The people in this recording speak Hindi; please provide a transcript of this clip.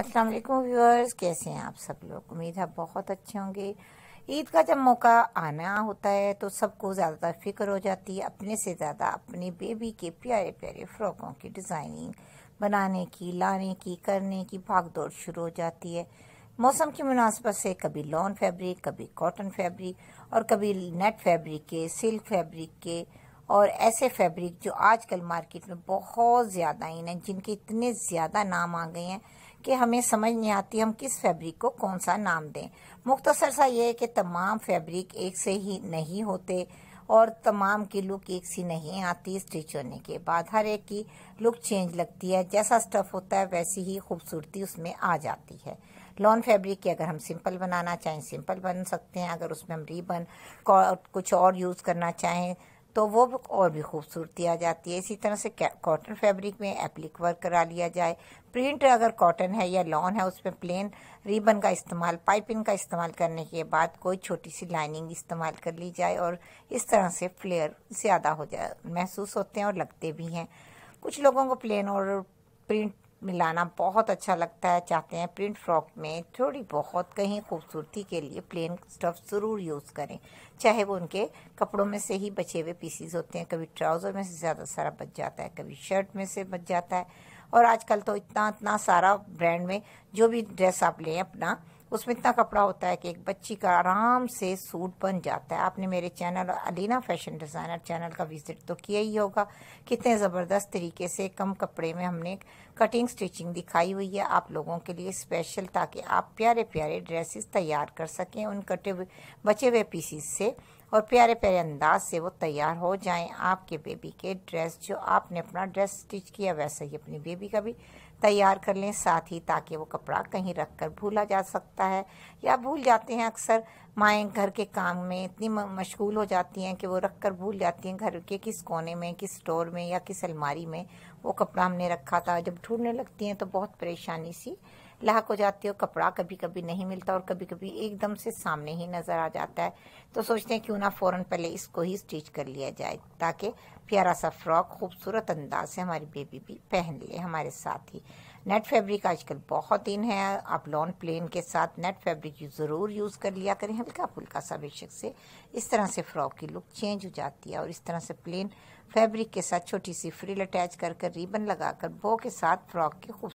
अस्सलाम वालेकुम व्यूअर्स कैसे हैं आप सब लोग उम्मीद है बहुत अच्छे होंगे ईद का जब मौका आना होता है तो सबको ज़्यादातर फिक्र हो जाती है अपने से ज़्यादा अपने बेबी के प्यारे प्यारे फ्रॉकों की डिज़ाइनिंग बनाने की लाने की करने की भागदौड़ शुरू हो जाती है मौसम की मुनासबत से कभी लॉन फैब्रिक कभी कॉटन फैब्रिक और कभी नेट फैब्रिक के सिल्क फैब्रिक के और ऐसे फैब्रिक जो आजकल मार्केट में बहुत ज़्यादा इन हैं जिनके इतने ज़्यादा नाम आ गए हैं कि हमें समझ नहीं आती हम किस फैब्रिक को कौन सा नाम दें मुख्तसर सा ये है कि तमाम फैब्रिक एक से ही नहीं होते और तमाम की लुक एक सी नहीं आती स्टिच होने के बाद हर एक की लुक चेंज लगती है जैसा स्टफ होता है वैसी ही खूबसूरती उसमें आ जाती है लॉन फैब्रिक की अगर हम सिंपल बनाना चाहें सिंपल बन सकते हैं अगर उसमें हम रीबन कुछ और यूज़ करना चाहें तो वो और भी खूबसूरती आ जाती है इसी तरह से कॉटन फैब्रिक में एप्लिक वर्क करा लिया जाए प्रिंट अगर कॉटन है या लॉन है उसमें प्लेन रिबन का इस्तेमाल पाइपिंग का इस्तेमाल करने के बाद कोई छोटी सी लाइनिंग इस्तेमाल कर ली जाए और इस तरह से फ्लेयर ज़्यादा हो जाए महसूस होते हैं और लगते भी हैं कुछ लोगों को प्लेन और प्रिंट मिलाना बहुत अच्छा लगता है चाहते हैं प्रिंट फ्रॉक में थोड़ी बहुत कहीं खूबसूरती के लिए प्लेन स्टफ ज़रूर यूज़ करें चाहे वो उनके कपड़ों में से ही बचे हुए पीसीज होते हैं कभी ट्राउज़र में से ज़्यादा सारा बच जाता है कभी शर्ट में से बच जाता है और आजकल तो इतना इतना सारा ब्रांड में जो भी ड्रेस आप लें अपना उसमें इतना कपड़ा होता है कि एक बच्ची का आराम से सूट बन जाता है आपने मेरे channel Alina fashion designer channel का विज़िट तो किया ही होगा कितने ज़बरदस्त तरीके से कम कपड़े में हमने कटिंग स्टिचिंग दिखाई हुई है आप लोगों के लिए स्पेशल ताकि आप प्यारे प्यारे ड्रेसेस तैयार कर सकें उन कटे हुए बचे हुए पीसीस से और प्यारे प्यारे अंदाज से वो तैयार हो जाएं आपके बेबी के ड्रेस जो आपने अपना ड्रेस स्टिच किया वैसा ही अपनी बेबी का भी तैयार कर लें साथ ही ताकि वो कपड़ा कहीं रख कर भूला जा सकता है या भूल जाते हैं अक्सर माएँ घर के काम में इतनी मशगूल हो जाती हैं कि वो रख कर भूल जाती हैं घर के किस कोने में किस स्टोर में या किस अलमारी में वो कपड़ा हमने रखा था जब ढूंढने लगती हैं तो बहुत परेशानी सी लाक हो जाती हो कपड़ा कभी कभी नहीं मिलता और कभी कभी एकदम से सामने ही नज़र आ जाता है तो सोचते हैं क्यों ना फ़ौरन पहले इसको ही स्टिच कर लिया जाए ताकि प्यारा सा फ्रॉक खूबसूरत अंदाज से हमारी बेबी भी पहन ले हमारे साथ ही नेट फैब्रिक आजकल बहुत इन है आप लॉन प्लेन के साथ नेट फैब्रिक ज़रूर यूज़ कर लिया करें हल्का फुल्का सा बेशक से इस तरह से फ्रॉक की लुक चेंज हो जाती है और इस तरह से प्लेन फैब्रिक के साथ छोटी सी फ्रिल अटैच कर कर रिबन लगाकर बो के साथ फ्रॉक की खूब